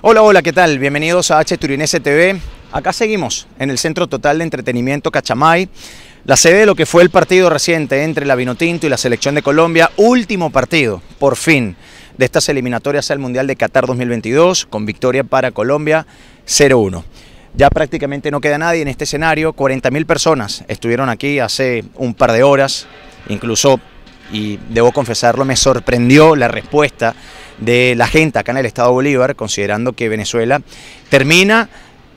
Hola, hola, ¿qué tal? Bienvenidos a H Turinese TV. Acá seguimos en el Centro Total de Entretenimiento Cachamay, la sede de lo que fue el partido reciente entre la Vinotinto y la Selección de Colombia, último partido, por fin, de estas eliminatorias al Mundial de Qatar 2022, con victoria para Colombia 0-1. Ya prácticamente no queda nadie en este escenario, 40.000 personas estuvieron aquí hace un par de horas, incluso y debo confesarlo, me sorprendió la respuesta de la gente acá en el Estado Bolívar, considerando que Venezuela termina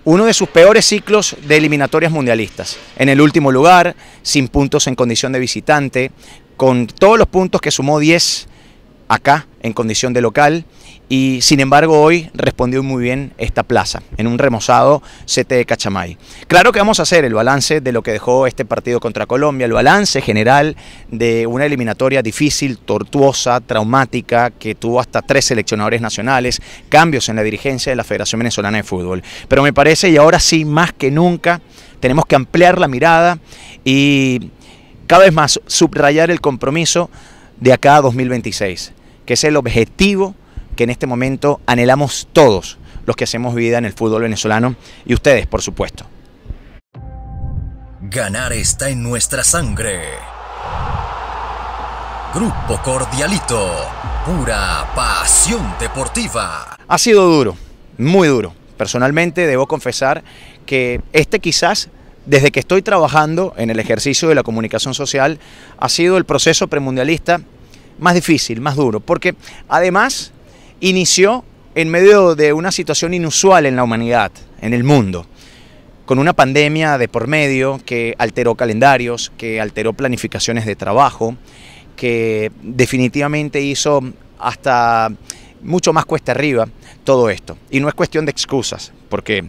uno de sus peores ciclos de eliminatorias mundialistas. En el último lugar, sin puntos en condición de visitante, con todos los puntos que sumó 10 acá en condición de local y sin embargo hoy respondió muy bien esta plaza en un remozado CT de Cachamay. Claro que vamos a hacer el balance de lo que dejó este partido contra Colombia, el balance general de una eliminatoria difícil, tortuosa, traumática, que tuvo hasta tres seleccionadores nacionales, cambios en la dirigencia de la Federación Venezolana de Fútbol. Pero me parece, y ahora sí, más que nunca, tenemos que ampliar la mirada y cada vez más subrayar el compromiso de acá a 2026, que es el objetivo que en este momento anhelamos todos los que hacemos vida en el fútbol venezolano y ustedes, por supuesto. Ganar está en nuestra sangre. Grupo Cordialito, pura pasión deportiva. Ha sido duro, muy duro. Personalmente debo confesar que este quizás desde que estoy trabajando en el ejercicio de la comunicación social, ha sido el proceso premundialista más difícil, más duro, porque además inició en medio de una situación inusual en la humanidad, en el mundo, con una pandemia de por medio que alteró calendarios, que alteró planificaciones de trabajo, que definitivamente hizo hasta mucho más cuesta arriba todo esto. Y no es cuestión de excusas, porque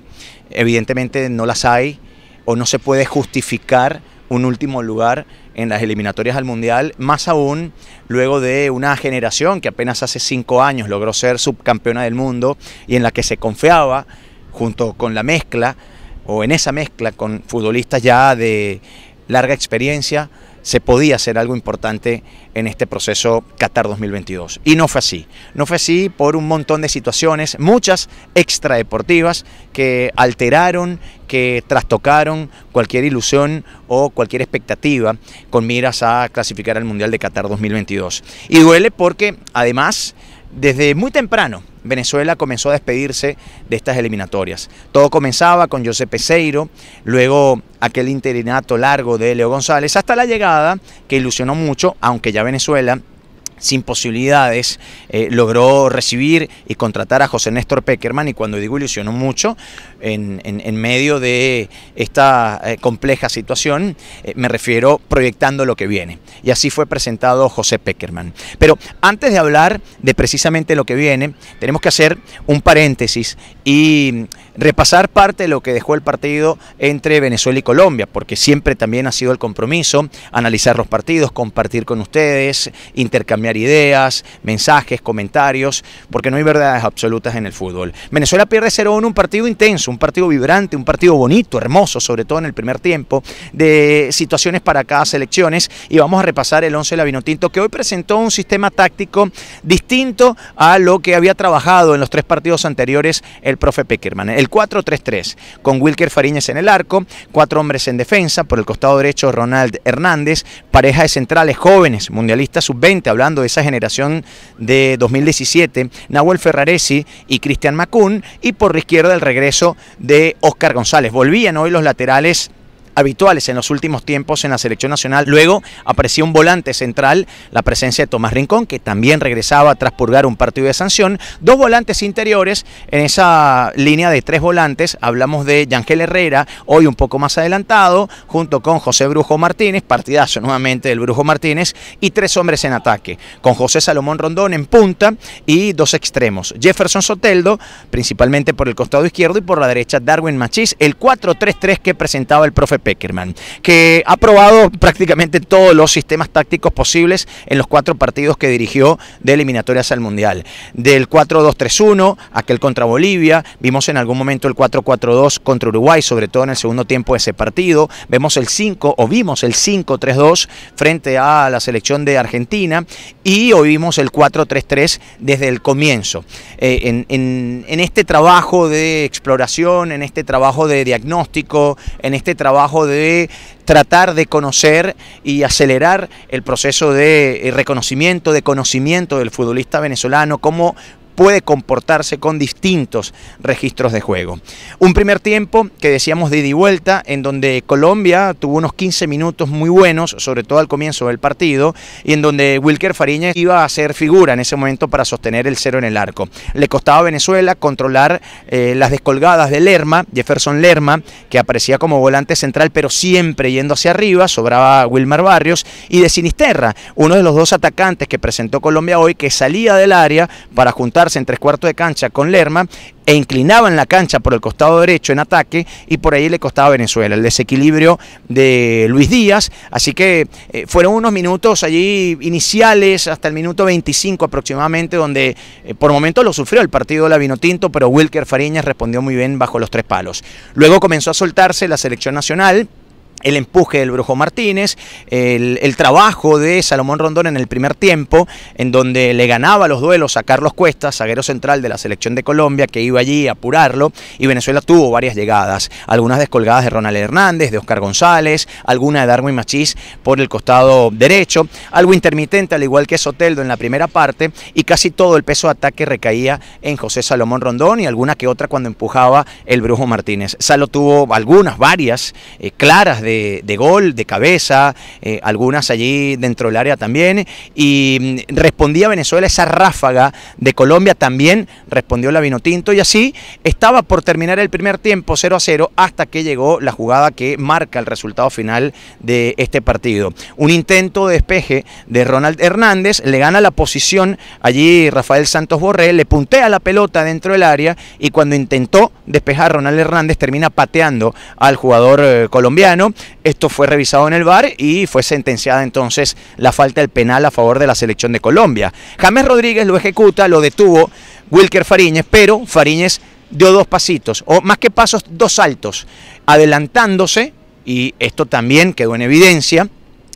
evidentemente no las hay o no se puede justificar un último lugar en las eliminatorias al Mundial, más aún luego de una generación que apenas hace cinco años logró ser subcampeona del mundo y en la que se confiaba junto con la mezcla o en esa mezcla con futbolistas ya de larga experiencia se podía hacer algo importante en este proceso Qatar 2022. Y no fue así. No fue así por un montón de situaciones, muchas extradeportivas, que alteraron, que trastocaron cualquier ilusión o cualquier expectativa con miras a clasificar al Mundial de Qatar 2022. Y duele porque además desde muy temprano, Venezuela comenzó a despedirse de estas eliminatorias. Todo comenzaba con José Peseiro, luego aquel interinato largo de Leo González, hasta la llegada que ilusionó mucho, aunque ya Venezuela sin posibilidades, eh, logró recibir y contratar a José Néstor Peckerman y cuando digo ilusionó mucho, en, medio de esta eh, compleja situación, eh, me refiero proyectando lo que viene. Y así fue presentado José Peckerman. Pero antes de hablar de precisamente lo que viene, tenemos que hacer un paréntesis y repasar parte de lo que dejó el partido entre Venezuela y Colombia, porque siempre también ha sido el compromiso analizar los partidos, compartir con ustedes, intercambiar ideas, mensajes, comentarios, porque no hay verdades absolutas en el fútbol. Venezuela pierde 0-1 un partido intenso, un partido vibrante, un partido bonito, hermoso, sobre todo en el primer tiempo, de situaciones para cada selecciones y vamos a repasar el 11 de la Vinotinto que hoy presentó un sistema táctico distinto a lo que había trabajado en los tres partidos anteriores el profe Peckerman. El 4-3-3 con Wilker Fariñez en el arco, cuatro hombres en defensa, por el costado derecho Ronald Hernández, pareja de centrales jóvenes, mundialistas sub-20, hablando de esa generación de 2017, Nahuel Ferraresi y Cristian Macún, y por la izquierda el regreso de Oscar González. Volvían hoy los laterales habituales en los últimos tiempos en la selección nacional. Luego apareció un volante central, la presencia de Tomás Rincón, que también regresaba tras purgar un partido de sanción. Dos volantes interiores en esa línea de tres volantes. Hablamos de Yangel Herrera, hoy un poco más adelantado, junto con José Brujo Martínez, partidazo nuevamente del Brujo Martínez, y tres hombres en ataque, con José Salomón Rondón en punta y dos extremos. Jefferson Soteldo, principalmente por el costado izquierdo y por la derecha Darwin Machís, el 4-3-3 que presentaba el profe Peckerman, que ha probado prácticamente todos los sistemas tácticos posibles en los cuatro partidos que dirigió de eliminatorias al Mundial. Del 4-2-3-1, aquel contra Bolivia, vimos en algún momento el 4-4-2 contra Uruguay, sobre todo en el segundo tiempo de ese partido, vemos el 5 o vimos el 5-3-2 frente a la selección de Argentina y hoy vimos el 4-3-3 desde el comienzo. Eh, en este trabajo de exploración, en este trabajo de diagnóstico, en este trabajo de tratar de conocer y acelerar el proceso de reconocimiento, de conocimiento del futbolista venezolano, como puede comportarse con distintos registros de juego. Un primer tiempo que decíamos de ida y vuelta, en donde Colombia tuvo unos 15 minutos muy buenos, sobre todo al comienzo del partido, y en donde Wilker Fariñez iba a ser figura en ese momento para sostener el cero en el arco. Le costaba a Venezuela controlar eh, las descolgadas de Lerma, Jefferson Lerma, que aparecía como volante central, pero siempre yendo hacia arriba, sobraba Wilmar Barrios, y de Sinisterra, uno de los dos atacantes que presentó Colombia hoy, que salía del área para juntar en tres cuartos de cancha con Lerma e inclinaban la cancha por el costado derecho en ataque y por ahí le costaba a Venezuela el desequilibrio de Luis Díaz. Así que eh, fueron unos minutos allí iniciales hasta el minuto 25 aproximadamente donde eh, por momentos lo sufrió el partido de la Vinotinto, pero Wilker Fariñas respondió muy bien bajo los tres palos. Luego comenzó a soltarse la selección nacional el empuje del Brujo Martínez, el, trabajo de Salomón Rondón en el primer tiempo, en donde le ganaba los duelos a Carlos Cuesta, zaguero central de la selección de Colombia, que iba allí a apurarlo, y Venezuela tuvo varias llegadas, algunas descolgadas de Ronald Hernández, de Oscar González, alguna de Darwin Machís por el costado derecho, algo intermitente al igual que Soteldo en la primera parte, y casi todo el peso de ataque recaía en José Salomón Rondón y alguna que otra cuando empujaba el Brujo Martínez. Salo tuvo algunas, varias, eh, claras de de, gol, de cabeza, eh, algunas allí dentro del área también. Y mm, respondía Venezuela esa ráfaga de Colombia, también respondió la Vinotinto y así estaba por terminar el primer tiempo 0 a 0 hasta que llegó la jugada que marca el resultado final de este partido. Un intento de despeje de Ronald Hernández, le gana la posición allí Rafael Santos Borré, le puntea la pelota dentro del área y cuando intentó despejar Ronald Hernández termina pateando al jugador eh, colombiano esto fue revisado en el VAR y fue sentenciada entonces la falta del penal a favor de la selección de Colombia. James Rodríguez lo ejecuta, lo detuvo Wilker Fariñez, pero Fariñez dio dos pasitos, o más que pasos, dos saltos, adelantándose, y esto también quedó en evidencia,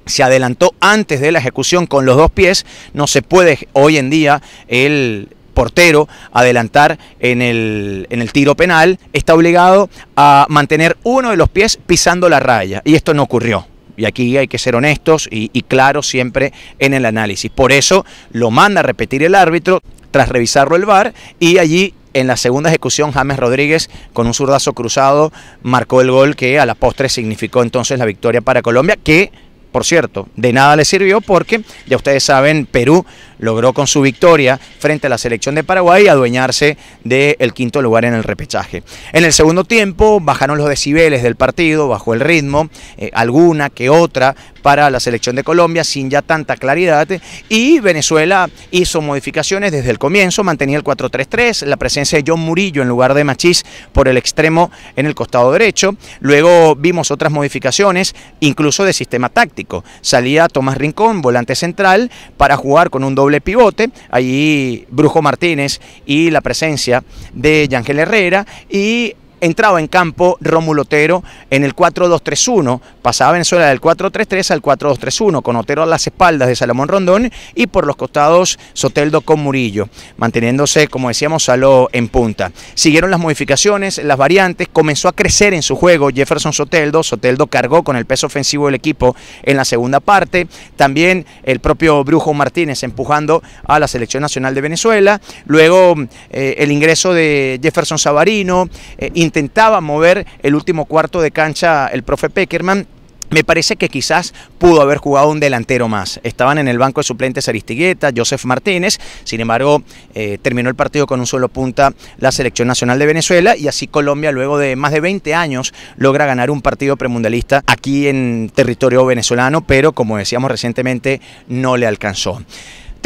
se adelantó antes de la ejecución con los dos pies, no se puede hoy en día el portero adelantar en el, en el tiro penal, está obligado a mantener uno de los pies pisando la raya. Y esto no ocurrió y aquí hay que ser honestos y, y, claros siempre en el análisis. Por eso lo manda a repetir el árbitro tras revisarlo el VAR y allí en la segunda ejecución James Rodríguez con un zurdazo cruzado marcó el gol que a la postre significó entonces la victoria para Colombia que... Por cierto, de nada le sirvió porque, ya ustedes saben, Perú logró con su victoria frente a la selección de Paraguay adueñarse del quinto lugar en el repechaje. En el segundo tiempo bajaron los decibeles del partido, bajó el ritmo, eh, alguna que otra para la selección de Colombia sin ya tanta claridad y Venezuela hizo modificaciones desde el comienzo, mantenía el 4-3-3, la presencia de John Murillo en lugar de Machís por el extremo en el costado derecho, luego vimos otras modificaciones incluso de sistema táctico, salía Tomás Rincón, volante central, para jugar con un doble pivote, allí Brujo Martínez y la presencia de Yangel Herrera y entraba en campo Rómulo Otero en el 4-2-3-1, pasaba Venezuela del 4-3-3 al 4-2-3-1, con Otero a las espaldas de Salomón Rondón y por los costados Soteldo con Murillo, manteniéndose, como decíamos, Saló en punta. Siguieron las modificaciones, las variantes, comenzó a crecer en su juego Jefferson Soteldo, Soteldo cargó con el peso ofensivo del equipo en la segunda parte, también el propio Brujo Martínez empujando a la selección nacional de Venezuela, luego eh, el ingreso de Jefferson Savarino, eh, intentaba mover el último cuarto de cancha el profe Peckerman, me parece que quizás pudo haber jugado un delantero más. Estaban en el banco de suplentes Aristigueta, Joseph Martínez, sin embargo eh, terminó el partido con un solo punta la selección nacional de Venezuela y así Colombia luego de más de 20 años logra ganar un partido premundialista aquí en territorio venezolano, pero como decíamos recientemente no le alcanzó.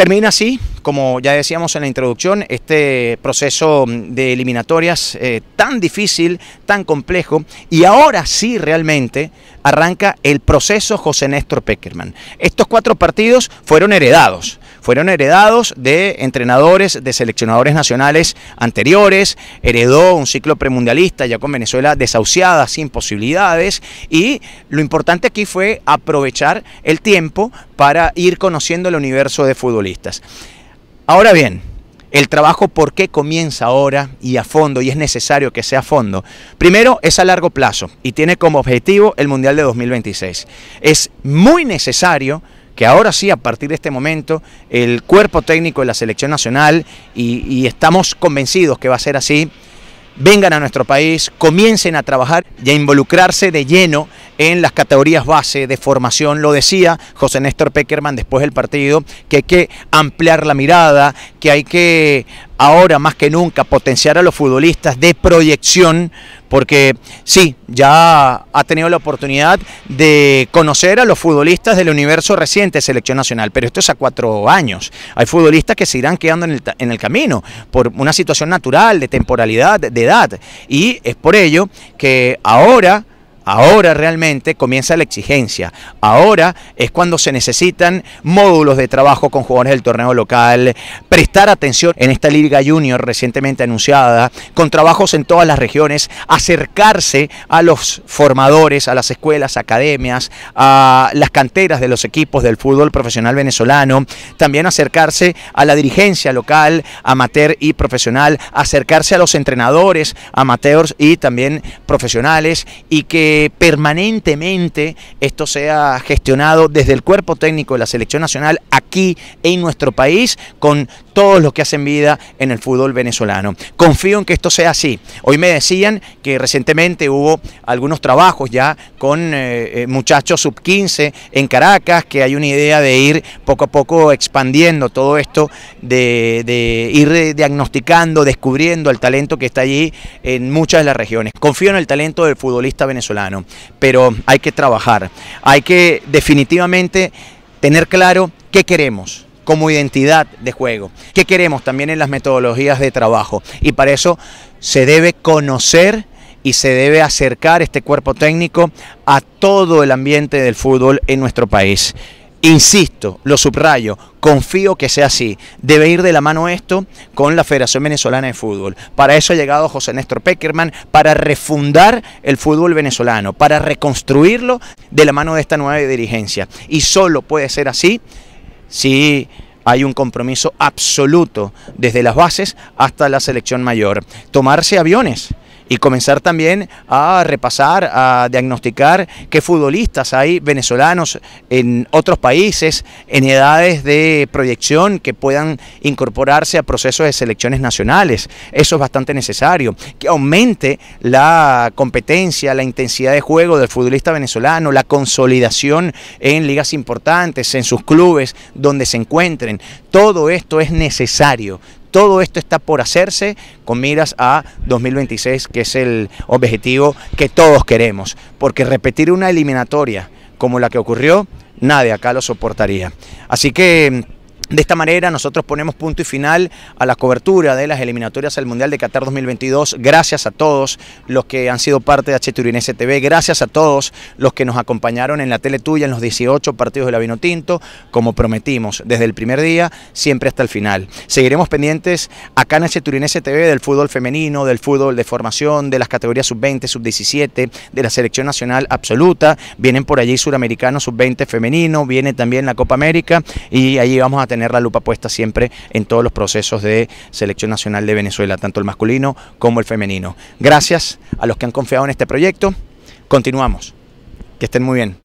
Termina así, como ya decíamos en la introducción, este proceso de eliminatorias eh, tan difícil, tan complejo, y ahora sí realmente arranca el proceso José Néstor Peckerman. Estos cuatro partidos fueron heredados fueron heredados de entrenadores, de seleccionadores nacionales anteriores, heredó un ciclo premundialista ya con Venezuela desahuciada, sin posibilidades, y lo importante aquí fue aprovechar el tiempo para ir conociendo el universo de futbolistas. Ahora bien, el trabajo por qué comienza ahora y a fondo, y es necesario que sea a fondo. Primero, es a largo plazo y tiene como objetivo el Mundial de 2026. Es muy necesario que ahora sí, a partir de este momento, el cuerpo técnico de la selección nacional, y, estamos convencidos que va a ser así, vengan a nuestro país, comiencen a trabajar y a involucrarse de lleno en las categorías base de formación. Lo decía José Néstor Peckerman después del partido, que hay que ampliar la mirada, que hay que ahora más que nunca potenciar a los futbolistas de proyección, porque sí, ya ha tenido la oportunidad de conocer a los futbolistas del universo reciente de Selección Nacional, pero esto es a cuatro años. Hay futbolistas que se irán quedando en el, en el camino por una situación natural, de temporalidad, de edad, y es por ello que ahora Ahora realmente comienza la exigencia. Ahora es cuando se necesitan módulos de trabajo con jugadores del torneo local, prestar atención en esta Liga Junior recientemente anunciada, con trabajos en todas las regiones, acercarse a los formadores, a las escuelas, academias, a las canteras de los equipos del fútbol profesional venezolano, también acercarse a la dirigencia local, amateur y profesional, acercarse a los entrenadores, amateurs y también profesionales, y que permanentemente esto sea gestionado desde el cuerpo técnico de la selección nacional aquí en nuestro país con todos los que hacen vida en el fútbol venezolano. Confío en que esto sea así. Hoy me decían que recientemente hubo algunos trabajos ya con eh, eh, muchachos sub 15 en Caracas, que hay una idea de ir poco a poco expandiendo todo esto, de, de ir diagnosticando, descubriendo el talento que está allí en muchas de las regiones. Confío en el talento del futbolista venezolano, pero hay que trabajar, hay que definitivamente tener claro qué queremos como identidad de juego. ¿Qué queremos también en las metodologías de trabajo? Y para eso se debe conocer y se debe acercar este cuerpo técnico a todo el ambiente del fútbol en nuestro país. Insisto, lo subrayo, confío que sea así. Debe ir de la mano esto con la Federación Venezolana de Fútbol. Para eso ha llegado José Néstor Peckerman, para refundar el fútbol venezolano, para reconstruirlo de la mano de esta nueva dirigencia. Y solo puede ser así si hay un compromiso absoluto desde las bases hasta la selección mayor. Tomarse aviones y comenzar también a repasar, a diagnosticar qué futbolistas hay venezolanos en otros países, en edades de proyección que puedan incorporarse a procesos de selecciones nacionales. Eso es bastante necesario. Que aumente la competencia, la intensidad de juego del futbolista venezolano, la consolidación en ligas importantes, en sus clubes, donde se encuentren. Todo esto es necesario. Todo esto está por hacerse con miras a 2026, que es el objetivo que todos queremos, porque repetir una eliminatoria como la que ocurrió, nadie acá lo soportaría. Así que de esta manera nosotros ponemos punto y final a la cobertura de las eliminatorias al Mundial de Qatar 2022. Gracias a todos los que han sido parte de HTURINS TV, gracias a todos los que nos acompañaron en la tele tuya en los 18 partidos del la Tinto, como prometimos, desde el primer día siempre hasta el final. Seguiremos pendientes acá en HTURINS TV del fútbol femenino, del fútbol de formación, de las categorías sub-20, sub-17, de la selección nacional absoluta. Vienen por allí suramericanos sub-20 femenino, viene también la Copa América y allí vamos a tener tener la lupa puesta siempre en todos los procesos de selección nacional de Venezuela, tanto el masculino como el femenino. Gracias a los que han confiado en este proyecto. Continuamos. Que estén muy bien.